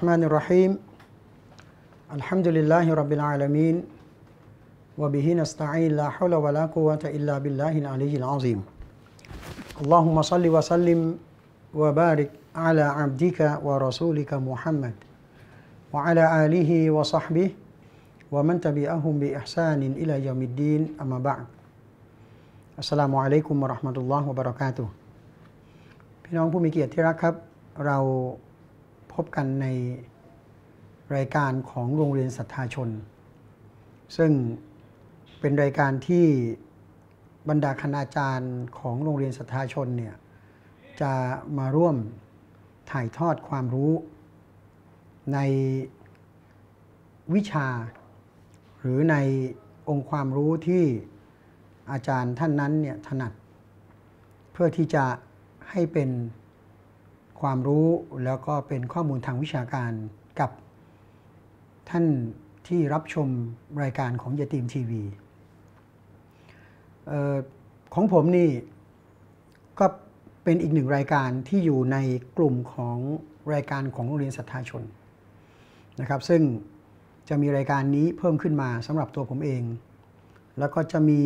الرحمن الرحيم الحمد لله رب العالمين وبه نستعين لا حول ولا قوة إلا بالله العلي العظيم اللهم صل وسلم وبارك على عبدك ورسولك محمد وعلى آله وصحبه ومن تبعهم بإحسان إلى يوم الدين أما بعد السلام عليكم ورحمة الله وبركاته พี่น้องผู้มีเกียรติที่รักครับเราบกันในรายการของโรงเรียนศรัทธาชน ซึ่งเป็นรายการที่บรรดาคณาจารย์ของโรงเรียนศรัทธาชนเนี่ยจะมาร่วมถ่ายทอดความรู้ ในวิชาหรือในองค์ความรู้ที่อาจารย์ท่านนั้นเนี่ยถนัด เพื่อที่จะให้เป็นความรู้แล้วก็เป็นข้อมูลทางวิชาการกับท่านที่รับชมรายการของยตีมทีวีของผมนี่ก็เป็นอีกหนึ่งรายการที่อยู่ในกลุ่มของรายการของโรงเรียนสัทธาชน นะครับซึ่งจะมีรายการนี้เพิ่มขึ้นมาสำหรับตัวผมเอง แล้วก็จะมี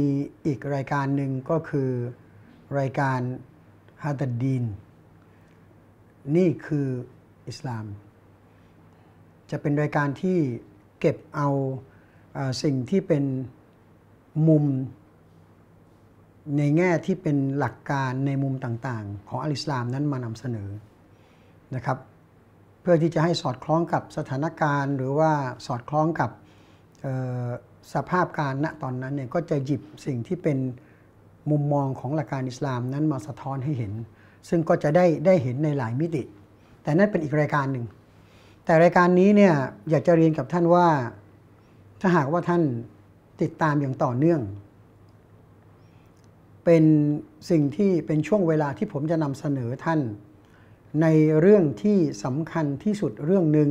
อีกรายการหนึ่งก็คือรายการฮาตัดดีนนี่คืออิสลาม จะเป็นรายการที่เก็บเอาสิ่งที่เป็นมุมในแง่ที่เป็นหลักการในมุมต่างๆ ของอัลอิสลามนั้นมานำเสนอนะครับเพื่อที่จะให้สอดคล้องกับสถานการณ์ หรือว่าสอดคล้องกับสภาพการณตอนนั้นเนี่ยก็จะหยิบสิ่งที่เป็นมุมมองของหลักการอิสลามนั้นมาสะท้อนให้เห็นซึ่งก็จะได้ได้เห็นในหลายมิติ แต่นั่นเป็นอีกรายการหนึ่งแต่รายการนี้เนี่ย อยากจะเรียนกับท่านว่าถ้าหากว่าท่านติดตามอย่างต่อเนื่อง เป็นสิ่งที่เป็นช่วงเวลาที่ผมจะนำเสนอท่าน ในเรื่องที่สำคัญที่สุดเรื่องหนึ่ง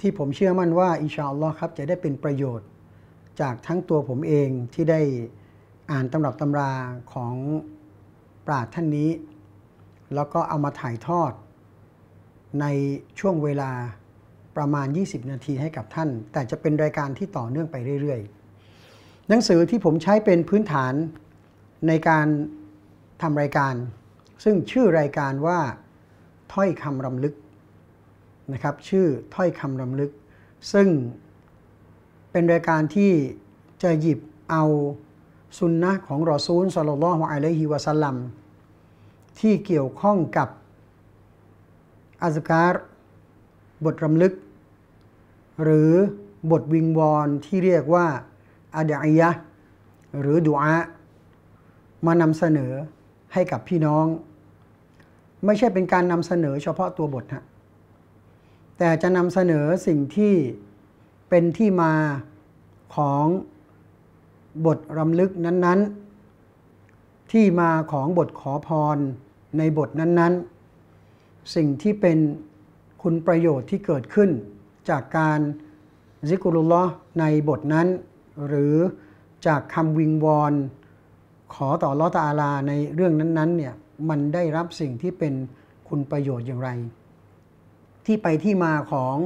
ที่ผมเชื่อมั่นว่าอิชาอัลลอฮ์ครับจะได้เป็นประโยชน์ จากทั้งตัวผมเองที่ได้อ่านตำรับตำราของปราชญ์ท่านนี้แล้วก็เอามาถ่ายทอด ในช่วงเวลาประมาณ 20 นาทีให้กับท่าน แต่จะเป็นรายการที่ต่อเนื่องไปเรื่อยๆ หนังสือที่ผมใช้เป็นพื้นฐานในการทำรายการ ซึ่งชื่อรายการว่าถ้อยคำรำลึกนะครับ ชื่อถ้อยคำรำลึก ซึ่งเป็นรายการที่จะหยิบเอาสุนนะของรอซูลสลลัลลอฮุอะลัยฮิวะสัลลัมที่เกี่ยวข้องกับอาสการบทรำลึก หรือบทวิงวอนที่เรียกว่าอาดายะหรือดุอา มานำเสนอให้กับพี่น้อง ไม่ใช่เป็นการนำเสนอเฉพาะตัวบทฮะแต่จะนำเสนอสิ่งที่เป็นที่มาของบทรำลึกนั้น ๆ ที่มาของบทขอพรในบทนั้นๆ สิ่งที่เป็นคุณประโยชน์ที่เกิดขึ้น จากการซิกุลุลลอ์ในบทนั้น หรือจากคำวิงวอนขอต่อลอตอาลาในเรื่องนั้นๆเนี่ยมันได้รับสิ่งที่เป็นคุณประโยชน์อย่างไร ที่ไปที่มาของ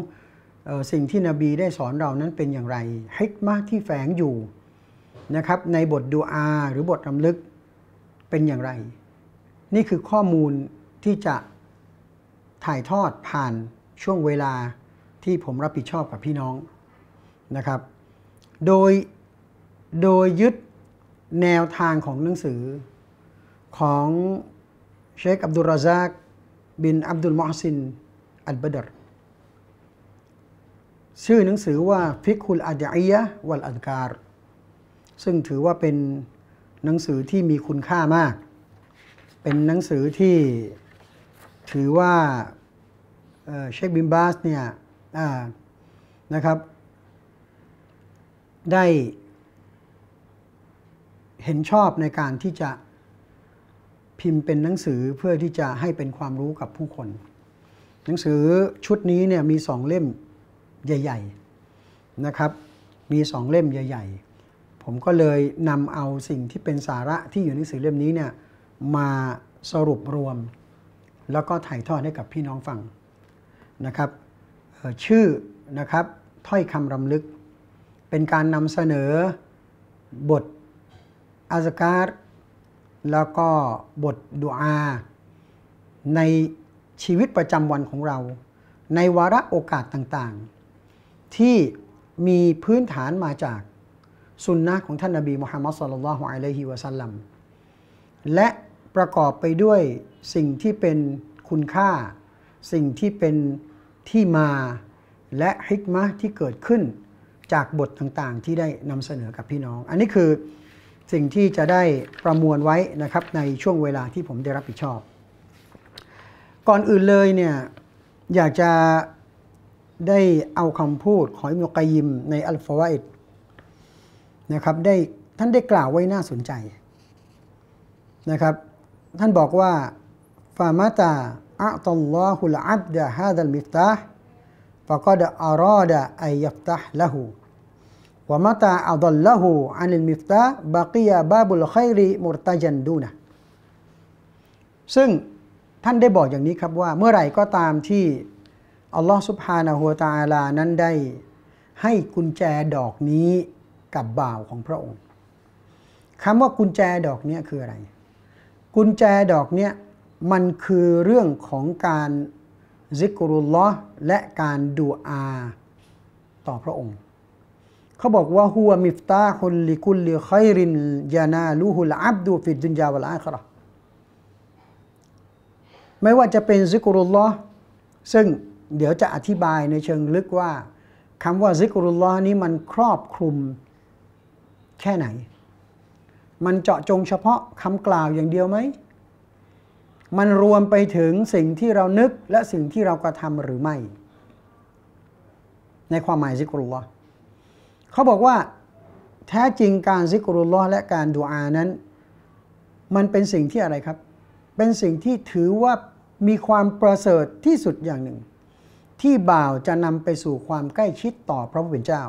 สิ่งที่นบีได้สอนเรานั้นเป็นอย่างไรฮิกมาที่แฝงอยู่นะครับ ในบทดูอา หรือบทรำลึกเป็นอย่างไรนี่คือข้อมูลที่จะถ่ายทอดผ่านช่วงเวลาที่ผมรับผิดชอบกับพี่น้องนะครับโดยโดยยึดแนวทางของหนังสือของเชคอับดุลราซักบินอับดุลมอฮซินอัลบดรชื่อหนังสือว่าฟิกุลอาดอียะวัลอัลการซึ่งถือว่าเป็นหนังสือที่มีคุณค่ามากเป็นหนังสือที่ถือว่าเชคบิมบาสเนี่ยนะครับได้เห็นชอบในการที่จะพิมพ์เป็นหนังสือเพื่อที่จะให้เป็นความรู้กับผู้คน หนังสือชุดนี้เนี่ยมีสองเล่มใหญ่ ๆนะครับ มีสองเล่มใหญ่ๆ ผมก็เลยนำเอาสิ่งที่เป็นสาระที่อยู่ในหนังสือเล่มนี้เนี่ยมาสรุปรวม แล้วก็ถ่ายทอดให้กับพี่น้องฟังนะครับชื่อนะครับถ้อยคำรำลึก เป็นการนำเสนอบทอาซการแล้วก็บทดุอา ในชีวิตประจำวันของเรา ในวาระโอกาสต่างๆ ที่มีพื้นฐานมาจากสุนนะของท่านนาบีมุฮัมมัดสุลลัลฮุอะลัยฮิวะสัลลัมและประกอบไปด้วยสิ่งที่เป็นคุณค่า สิ่งที่เป็นที่มาและฮิกมะที่เกิดขึ้นจากบทต่างๆ ที่ได้นำเสนอกับพี่น้อง อันนี้คือสิ่งที่จะได้ประมวลไว้นะครับในช่วงเวลาที่ผมได้รับผิดชอบ ก่อนอื่นเลยเนี่ยอยากจะได้เอาคำพูดของอิมกยิมในอัลฟาวาอิดนะครับได้ท่านได้กล่าวไว้น่าสนใจนะครับท่านบอกว่าฟามาตาอัตลลอฮุลอับดะฮาดัลมิฟตาห์ฟะกดอารอดะอัยยัฟตาห์ละหูวามาตาอัลลอฮูอันลมิฟตาห์บากียาบาบุลไครีมุรตาจันดูนะซึ่งท่านได้บอกอย่างนี้ครับว่าเมื่อไหร่ก็ตามที่อัลลอฮ์สุบฮานาหัวตาลา นั้นได้ให้กุญแจดอกนี้กับบ่าวของพระองค์คำว่ากุญแจดอกนี้คืออะไรกุญแจดอกเนี้ย มันคือเรื่องของการซิกรุลลอฮ์และการดูอาต่อพระองค์ เขาบอกว่าหัวมิฟตาคุลลิกุลลิคอยรินยานาลูฮุลอับดูฟิดดุนยาวลอาคราไม่ว่าจะเป็นซิกรุลลอฮ์ซึ่งเดี๋ยวจะอธิบายในเชิงลึกว่าคำว่าซิกรุลลอฮ์นี้มันครอบคลุมแค่ไหนมันเจาะจงเฉพาะคำกล่าวอย่างเดียวไหม มันรวมไปถึงสิ่งที่เรานึกและสิ่งที่เรากระทำหรือไม่ ในความหมายซิกรุลลอเขาบอกว่า แท้จริงการซิกรุลลอและการดูอานั้น มันเป็นสิ่งที่อะไรครับ เป็นสิ่งที่ถือว่ามีความประเสริฐที่สุดอย่างหนึ่ง ที่บ่าวจะนำไปสู่ความใกล้ชิดต่อพระผู้เป็นเจ้า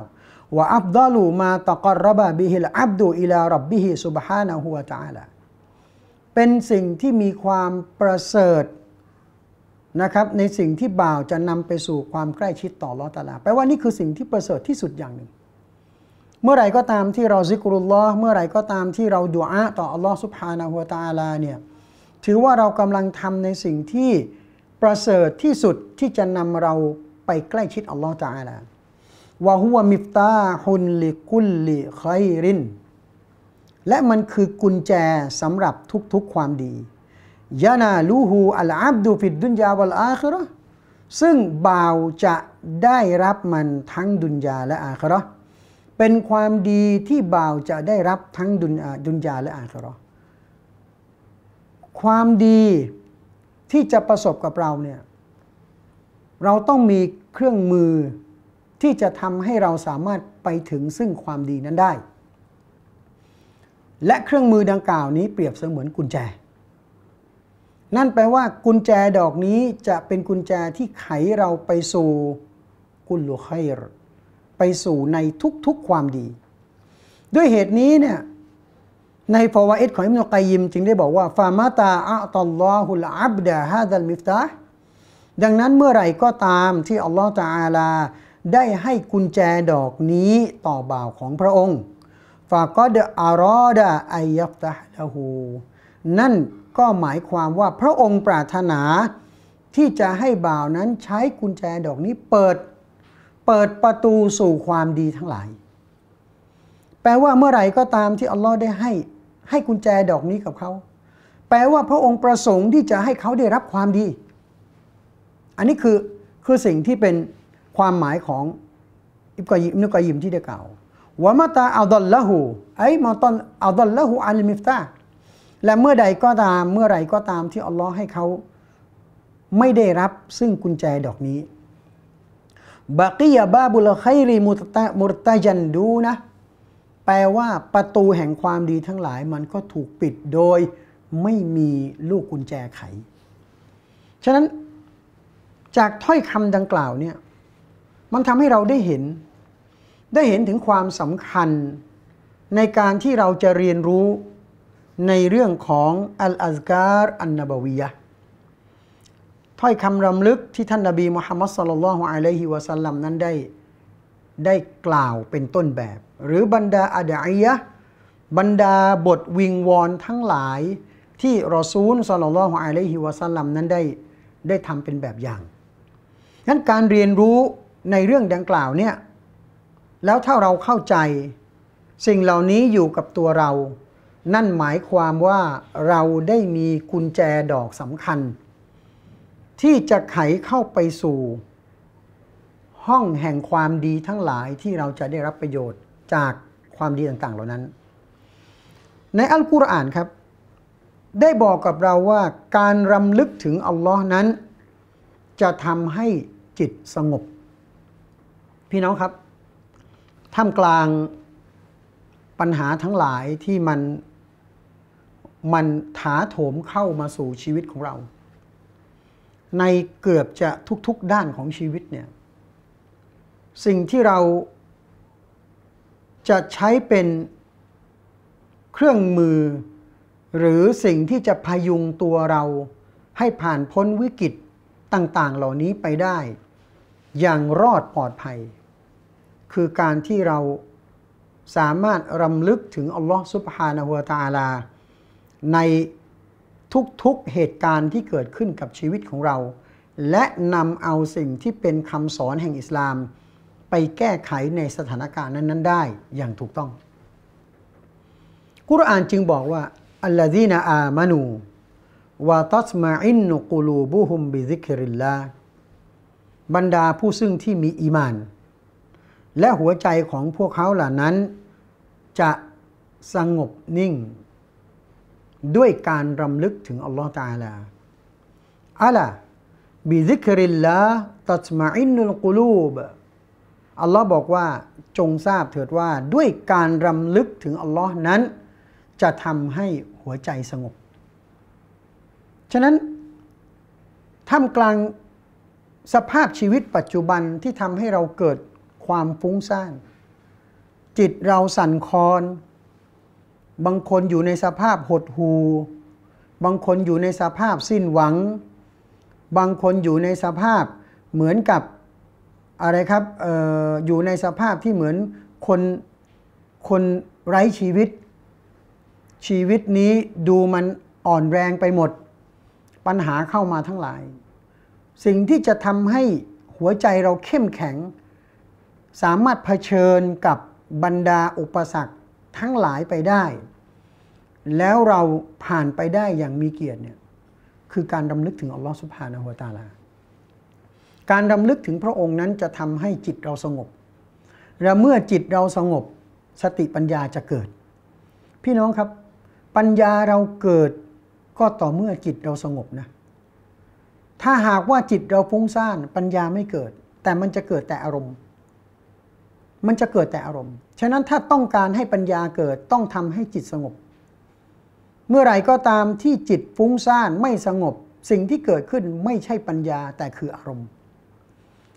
ว่าอับดัลูมาตะกรบะบิฮิลอับดูอิลารับบิฮิสุบฮานะฮุวาตาละเป็นสิ่งที่มีความประเสริฐนะครับในสิ่งที่บ่าวจะนำไปสู่ความใกล้ชิดต่อลอตาลาแปลว่านี่คือสิ่งที่ประเสริฐที่สุดอย่างหนึ่ง เมื่อไรก็ตามที่เราซิกรุลลอฮ์เมื่อไรก็ตามที่เราดุอาต่ออัลลอฮ์สุบฮานะฮัวตาลาเนี่ยถือว่าเรากำลังทำในสิ่งที่ประเสริฐที่สุดที่จะนำเราไปใกล้ชิดอัลลอฮ์ตาลาวะฮุวมิฟตาฮุนลิกุลลิไครินและมันคือกุญแจสำหรับทุก ๆ ความดียานาลูฮู อัลอาบดูฟิดดุนยาวัลอาคิร์ซึ่ง บ่าวจะได้รับมันทั้งดุนยาและอาคิร์เป็นความดีที่บ่าวจะได้รับทั้งดุนดุนยาและอาคิร์ความดีที่จะประสบกับเราเนี่ย เราต้องมีเครื่องมือที่จะทำให้เราสามารถไปถึงซึ่งความดีนั้นได้ และเครื่องมือดังกล่าวนี้เปรียบเสมือนกุญแจ นั่นแปลว่ากุญแจดอกนี้จะเป็นกุญแจที่ไขเราไปสู่กุลลุไคร์ไปสู่ในทุกๆความดี ด้วยเหตุนี้เนี่ยในฟาวาเอตของอิมนุกายยิมจึงได้บอกว่า ฟามาตาอัตลลอฮุลอับดะฮะดัลมิฟตาดังนั้นเมื่อไหร่ก็ตามที่อัลลอฮฺตาอาลาได้ให้กุญแจดอกนี้ต่อบ่าวของพระองค์ฟากอดอารอดาไอยัฟตะละหูนั่นก็หมายความว่าพระองค์ปรารถนา ที่จะให้บ่าวนั้นใช้กุญแจดอกนี้เปิด เปิดประตูสู่ความดีทั้งหลาย แปลว่าเมื่อไหร่ก็ตามที่อัลลอฮ์ได้ให้ ให้กุญแจดอกนี้กับเขา แปลว่าพระองค์ประสงค์ที่จะให้เขาได้รับความดี อันนี้คือ คือสิ่งที่เป็นความหมายของอิบกอยิมนุกอยิมที่ได้กล่าวว่ามาตาอัลดอลละหูไอมาตันอัลดอลละหูอัลมิฟตาและเมื่อใดก็ตามเมื่อไรก็ตามที่อัลลอฮ์ให้เขา ไม่ได้รับซึ่งกุญแจดอกนี้บากียาบาบุลไครีมุตะมุตะยันดูนะแปลว่าประตูแห่งความดีทั้งหลาย มันก็ถูกปิดโดยไม่มีลูกกุญแจไข ฉะนั้น จากถ้อยคำดังกล่าวเนี่ยมันทำให้เราได้เห็นได้เห็นถึงความสำคัญในการที่เราจะเรียนรู้ในเรื่องของอัลอาซการอันนบวียะถ้อยคำรำลึกที่ท่านนาบีมุฮัมมัดสุลลัลฮุอะลัยฮิวะสัลลัมนั้นได้ได้กล่าวเป็นต้นแบบหรือบรรดาอัดอียะบรรดาบทวิงวอนทั้งหลายที่รอซูลสุลลัลฮุอะลัยฮิวะสัลลัมนั้นได้ ได้ทำเป็นแบบอย่างนั้นการเรียนรู้ในเรื่องดังกล่าวเนี่ย แล้วถ้าเราเข้าใจสิ่งเหล่านี้อยู่กับตัวเรา นั่นหมายความว่าเราได้มีกุญแจดอกสำคัญ ที่จะไขเข้าไปสู่ ห้องแห่งความดีทั้งหลายที่เราจะได้รับประโยชน์จากความดีต่าง ๆ เหล่านั้น ในอัลกุรอานครับ ได้บอกกับเราว่าการรำลึกถึงอัลลอฮ์นั้น จะทำให้จิตสงบพี่น้องครับท่ามกลางปัญหาทั้งหลายที่มันมันถาโถมเข้ามาสู่ชีวิตของเรา ในเกือบจะทุกๆด้านของชีวิตเนี่ยสิ่งที่เราจะใช้เป็นเครื่องมือ หรือสิ่งที่จะพยุงตัวเราให้ผ่านพ้นวิกฤตต่างๆเหล่านี้ไปได้ อย่างรอดปลอดภัยคือการที่เราสามารถรำลึกถึง อัลลอฮ์สุบฮานะฮุวตาลา ในทุกๆเหตุการณ์ที่เกิดขึ้นกับชีวิตของเรา และนำเอาสิ่งที่เป็นคำสอนแห่งอิสลาม ไปแก้ไขในสถานการณ์นั้น ๆ ได้อย่างถูกต้อง กุรอานจึงบอกว่าอัลลอฮีนาอามานูวาตัสมาอินนุกูลูบุฮุมบิซิกริลลาบรรดาผู้ซึ่งที่มีอีมานและหัวใจของพวกเขาเหล่านั้น จะสงบนิ่ง ด้วยการรำลึกถึงอัลลอฮฺตาลาอัลลบิซิกริลลาตัสมาอินุลกุลูบอัลลอฮ์บอกว่าจงทราบเถิดว่าด้วยการรำลึกถึงอัลลอฮ์นั้น จะทำให้หัวใจสงบ ฉะนั้นท่ามกลางสภาพชีวิตปัจจุบันที่ทำให้เราเกิดความฟุ้งซ่าน จิตเราสั่นคลอนบางคนอยู่ในสภาพหดหูบางคนอยู่ในสภาพสิ้นหวัง บางคนอยู่ในสภาพเหมือนกับอะไรครับอออยู่ในสภาพที่เหมือนคนคนไร้ชีวิต ชีวิตนี้ดูมันอ่อนแรงไปหมดปัญหาเข้ามาทั้งหลาย สิ่งที่จะทำให้หัวใจเราเข้มแข็งสามารถเผชิญกับบรรดาอุปสรรคทั้งหลายไปได้ แล้วเราผ่านไปได้อย่างมีเกียรติเนี่ย คือการดำลึกถึงอัลลอฮฺสุบฮานาหัวตาลา การดำลึกถึงพระองค์นั้นจะทำให้จิตเราสงบ และเมื่อจิตเราสงบ สติปัญญาจะเกิด พี่น้องครับ ปัญญาเราเกิดก็ต่อเมื่อจิตเราสงบนะ ถ้าหากว่าจิตเราฟุ้งซ่านปัญญาไม่เกิด แต่มันจะเกิดแต่อารมณ์มันจะเกิดแต่อารมณ์ ฉะนั้นถ้าต้องการให้ปัญญาเกิดต้องทำให้จิตสงบ เมื่อไหร่ก็ตามที่จิตฟุ้งซ่านไม่สงบ สิ่งที่เกิดขึ้นไม่ใช่ปัญญาแต่คืออารมณ์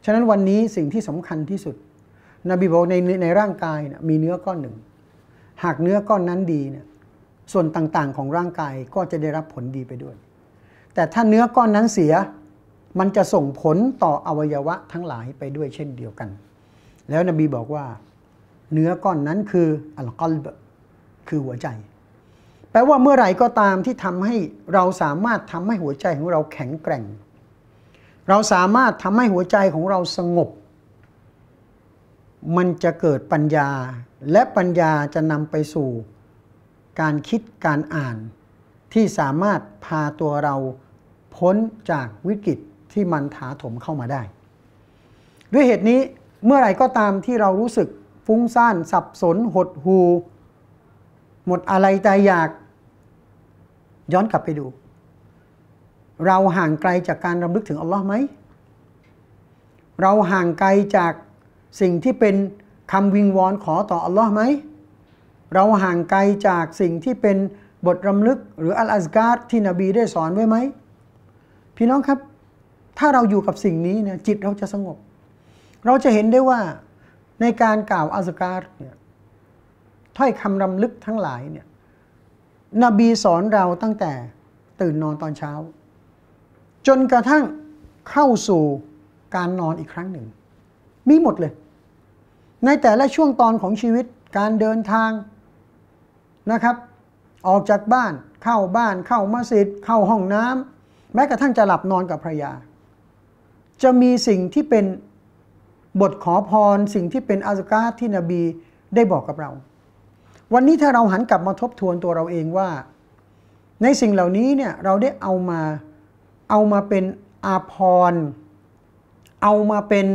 ฉะนั้นวันนี้สิ่งที่สำคัญที่สุด นบีบอกในในร่างกายนะมีเนื้อก้อนหนึ่ง หากเนื้อก้อนนั้นดีเนะี่ยส่วนต่างๆของร่างกายก็จะได้รับผลดีไปด้วย แต่ถ้าเนื้อก้อนนั้นเสีย มันจะส่งผลต่ออวัยวะทั้งหลายไปด้วยเช่นเดียวกันแล้วนบีบอกว่า เนื้อก้อนนั้นคืออัลกอลบคือหัวใจ แปลว่าเมื่อไหร่ก็ตามที่ทำให้เราสามารถทำให้หัวใจของเราแข็งแกร่ง เราสามารถทำให้หัวใจของเราสงบ มันจะเกิดปัญญาและปัญญาจะนำไปสู่ การคิดการอ่าน ที่สามารถพาตัวเราพ้น จากวิกฤตที่มันถาถมเข้ามาได้ ด้วยเหตุนี้เมื่อไหร่ก็ตามที่เรารู้สึกฟุ้งซ่านสับสนหดหูหมดอะไรใจอยากย้อนกลับไปดู เราห่างไกลจากการรำลึกถึงอัลลอฮ์ไหมเราห่างไกลจากสิ่งที่เป็นคำวิงวอนขอต่ออัลลอฮ์ไหมเราห่างไกลจากสิ่งที่เป็นบทรำลึกหรืออัลอาซการที่นบีได้สอนไว้ไหม พี่น้องครับถ้าเราอยู่กับสิ่งนี้เนี่ยจิตเราจะสงบเราจะเห็นได้ว่าในการกล่าวอัสการเนี่ยถ้อยคำรำลึกทั้งหลายเนี่ยนบีสอน เราตั้งแต่ตื่นนอนตอนเช้า จนกระทั่งเข้าสู่การนอนอีกครั้งหนึ่ง มีหมดเลย ในแต่ละช่วงตอนของชีวิตการเดินทางนะครับ ออกจากบ้านเข้าบ้านเข้ามัสยิดเข้าห้องน้ำแม้กระทั่งจะหลับนอนกับภรรยา จะมีสิ่งที่เป็นบทขอพรสิ่งที่เป็นอาสกาที่นบีได้บอกกับเรา วันนี้ถ้าเราหันกลับมาทบทวนตัวเราเองว่า ในสิ่งเหล่านี้เนี่ย เราได้เอามาเอามาเป็นอาพรเอามาเป็น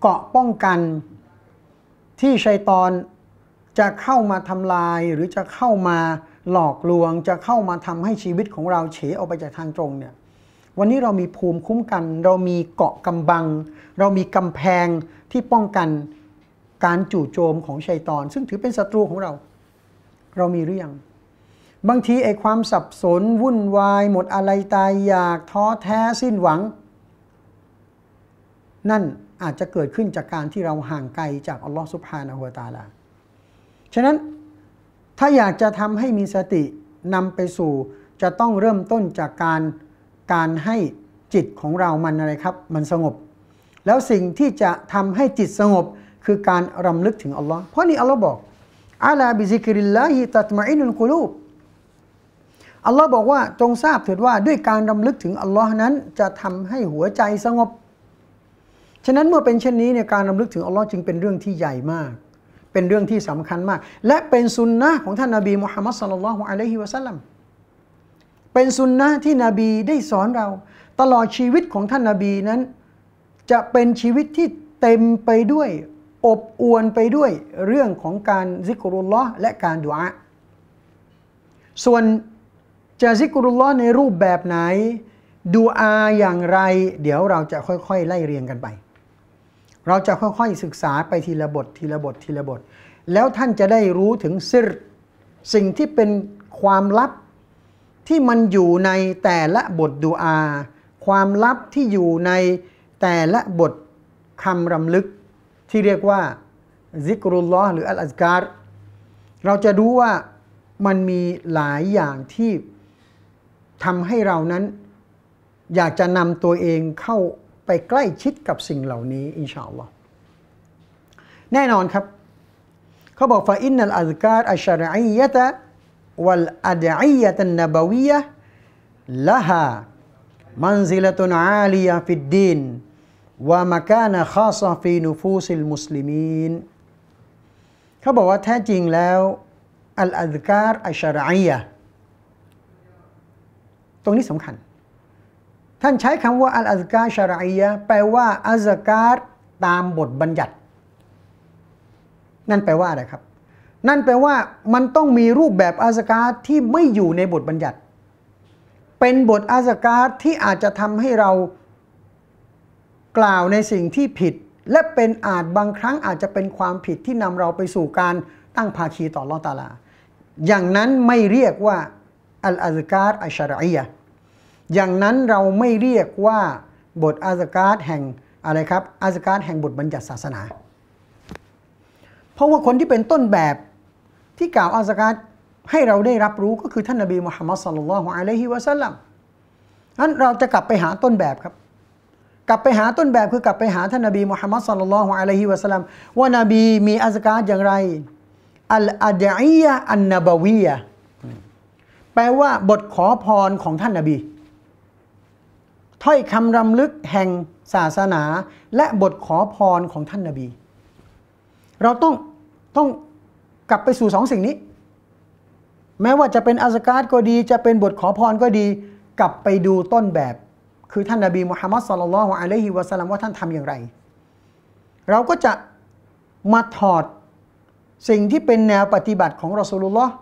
เกาะป้องกันที่ชัยตอนจะเข้ามาทำลาย หรือจะเข้ามาหลอกลวงจะเข้ามาทำให้ชีวิตของเราเฉออกไปจากทางตรงเนี่ยวันนี้เรามีภูมิคุ้มกัน เรามีเกาะกำบัง เรามีกำแพงที่ป้องกันการจู่โจมของชัยตอน ซึ่งถือเป็นศัตรูของเรา เรามีหรือยัง บางที ไอ้ความสับสนวุ่นวาย หมดอะไรตาย อยากท้อแท้สิ้นหวัง นั่นอาจจะเกิดขึ้นจากการที่เราห่างไกลจากอัลลอฮฺสุบฮานะฮูวตาลาฉะนั้นถ้าอยากจะทำให้มีสตินำไปสู่ จะต้องเริ่มต้นจากการการให้จิตของเรามันอะไรครับ มันสงบ แล้วสิ่งที่จะทำให้จิตสงบ คือการรำลึกถึงอัลลอฮ์เพราะนี่อัลลอฮ์บอกอาลาบิซิกริลลาฮิตัตมาอินุลกุลูบอัลลอฮ์บอกว่า จงทราบเถิดว่าด้วยการรำลึกถึงอัลลอฮ์นั้นจะทำให้หัวใจสงบฉะนั้นเมื่อเป็นเช่นนี้เนี่ยการรำลึกถึงอัลลอฮ์จึงเป็นเรื่องที่ใหญ่มาก เป็นเรื่องที่สำคัญมาก และเป็นสุนนะของท่านนาบีมุฮัมมัดสุลลัลฮุอะลัยฮิวะสัลลัมเป็นสุนนะที่นบีได้สอนเรา ตลอดชีวิตของท่านนาบีนั้น จะเป็นชีวิตที่เต็มไปด้วยอบอวนไปด้วยเรื่องของการซิกรุลลอฮ์และการดุอาส่วน จะซิกรุลลอฮ์ในรูปแบบไหนดูอาอย่างไร เดี๋ยวเราจะค่อยๆ ไล่เรียงกันไป เราจะค่อยๆศึกษาไปทีละบททีละบททีละบท แล้วท่านจะได้รู้ถึง ซิรสิ่งที่เป็นความลับที่มันอยู่ในแต่ละบทดูอา ความลับที่อยู่ในแต่ละบทคำรำลึก ที่เรียกว่าซิกรุลลอฮ์หรืออัลอัซการเราจะรู้ว่ามันมีหลายอย่างที่ทำให้เรานั้น อยากจะนำตัวเองเข้าไปใกล้ชิดกับสิ่งเหล่านี้ อินชาอัลลอฮ์แน่นอนครับ เขาบอกฟาอินนัลอัซกาดอัชชรอียะตะวัลอัดอียะตันนบวียะลาฮะมันซิลตุนอาลียะฟิดดินวามากานะข้าซาฟีนุฟูซิลมุสลิมีนเขาบอกว่าแท้จริงแล้วอัลอัลการอัชรอียะตรงนี้สำคัญ ท่านใช้คำว่าอัลอัลการชรอียะแปลว่าอัลการตามบทบัญญัติ นั่นแปลว่าอะไรครับนั่นแปลว่ามันต้องมีรูปแบบอาสกาที่ไม่อยู่ในบทบัญญัติ เป็นบทอาสกาที่อาจจะทำให้เรากล่าวในสิ่งที่ผิด และเป็นอาจบางครั้งอาจจะเป็นความผิดที่นำเราไปสู่การตั้งภาคีต่อลอตาลาอย่างนั้นไม่เรียกว่าอัลอาสการอัชรอยยะอย่างนั้นเราไม่เรียกว่าบทอาสการแห่งอะไรครับอาสการแห่งบทบัญญัติศาสนา เพราะว่าคนที่เป็นต้นแบบที่กล่าวอาสกาดให้เราได้รับรู้ ก็คือ ท่านนบีมุฮัมมัดสัลลัลลอฮุอะลัยฮิวะสัลลัมนั้นเราจะกลับไปหาต้นแบบครับ กลับไปหาต้นแบบคือกลับไปหาท่านนบีมุฮัมมัดสัลลัลลอฮุอะลัยฮิวะสัลลัม ว่านบีมีอาสกาดอย่างไร อัลอาดะอียะอันนบวียะแปลว่าบทขอพรของท่านนบี ถ้อยคำรำลึกแห่งศาสนา และบทขอพรของท่านนบี เราต้องต้องกลับไปสู่สองสิ่งนี้ แม้ว่าจะเป็นอัสการ์ก็ดี จะเป็นบทขอพรก็ดี กลับไปดูต้นแบบคือ ท่านนาบีมุฮัมมัดสุลลัลฮุอะลัยฮิวะสัลลัมว่าท่านทำอย่างไรเราก็จะมาถอดสิ่งที่เป็นแนวปฏิบัติของรอสูลุลลอฮ์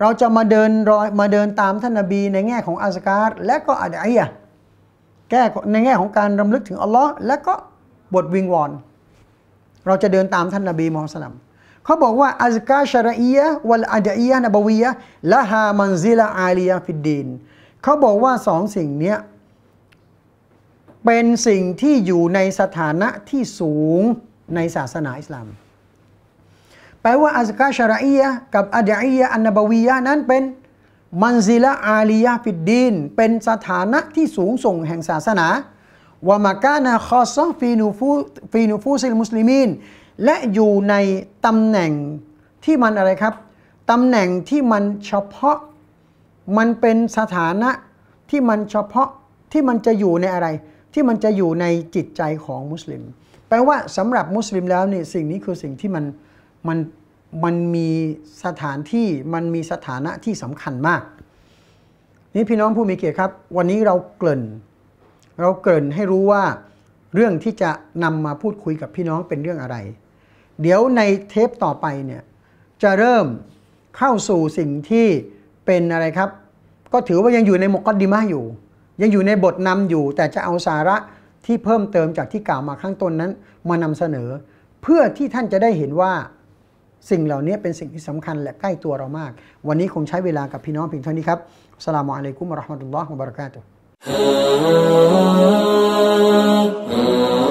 เราจะมาเดินรอยมาเดินตามท่านนาบีในแง่ของอัสการ์และก็อัดไอยะแก้ในแง่ของการรำลึกถึงอัลลอฮ์และก็บทวิงวอน เราจะเดินตามท่านนาบีมุฮัมมัดสลลัมเขาบอกว่าอัซกาชารอียะวัลอาดียะนบวียะละฮามันซิลาอาลียะฟิดดินเขาบอกว่าสองสิ่งนี้เป็นสิ่งที่อยู่ในสถานะที่สูงในศาสนาอิสลาม แปลว่าอัซกาชารอียะกับอาดียะอันนบวียะนั้นเป็นมันซิลาอาลียะฟิดดินเป็นสถานะที่สูงส่งแห่งศาสนาวามากานาคอซฟีนูฟูฟีนูฟูซิลมุสลิมีนและอยู่ในตำแหน่งที่มันอะไรครับตำแหน่งที่มันเฉพาะ มันเป็นสถานะที่มันเฉพาะที่มันจะอยู่ในอะไร ที่มันจะอยู่ในจิตใจของมุสลิม แปลว่าสำหรับมุสลิมแล้วนี่สิ่งนี้คือสิ่งที่มัน มัน มันมีสถานที่ มันมีสถานะที่สำคัญมาก นี่พี่น้องผู้มีเกียรติครับ วันนี้เราเกริ่น เราเกริ่นให้รู้ว่าเรื่องที่จะนำมาพูดคุยกับพี่น้องเป็นเรื่องอะไรเดี๋ยวในเทปต่อไปเนี่ยจะเริ่มเข้าสู่สิ่งที่เป็นอะไรครับ ก็ถือว่ายังอยู่ในมกดีมาอยู่ ยังอยู่ในบทนำอยู่ แต่จะเอาสาระที่เพิ่มเติมจากที่กล่าวมาข้างต้นนั้น มานำเสนอ เพื่อที่ท่านจะได้เห็นว่าสิ่งเหล่านี้เป็นสิ่งที่สำคัญและใกล้ตัวเรามาก วันนี้คงใช้เวลากับพี่น้องเพียงเท่านี้ครับสลามอะลัยกุมะราะห์มะตุลลอฮ์มุบารักาตุ oh.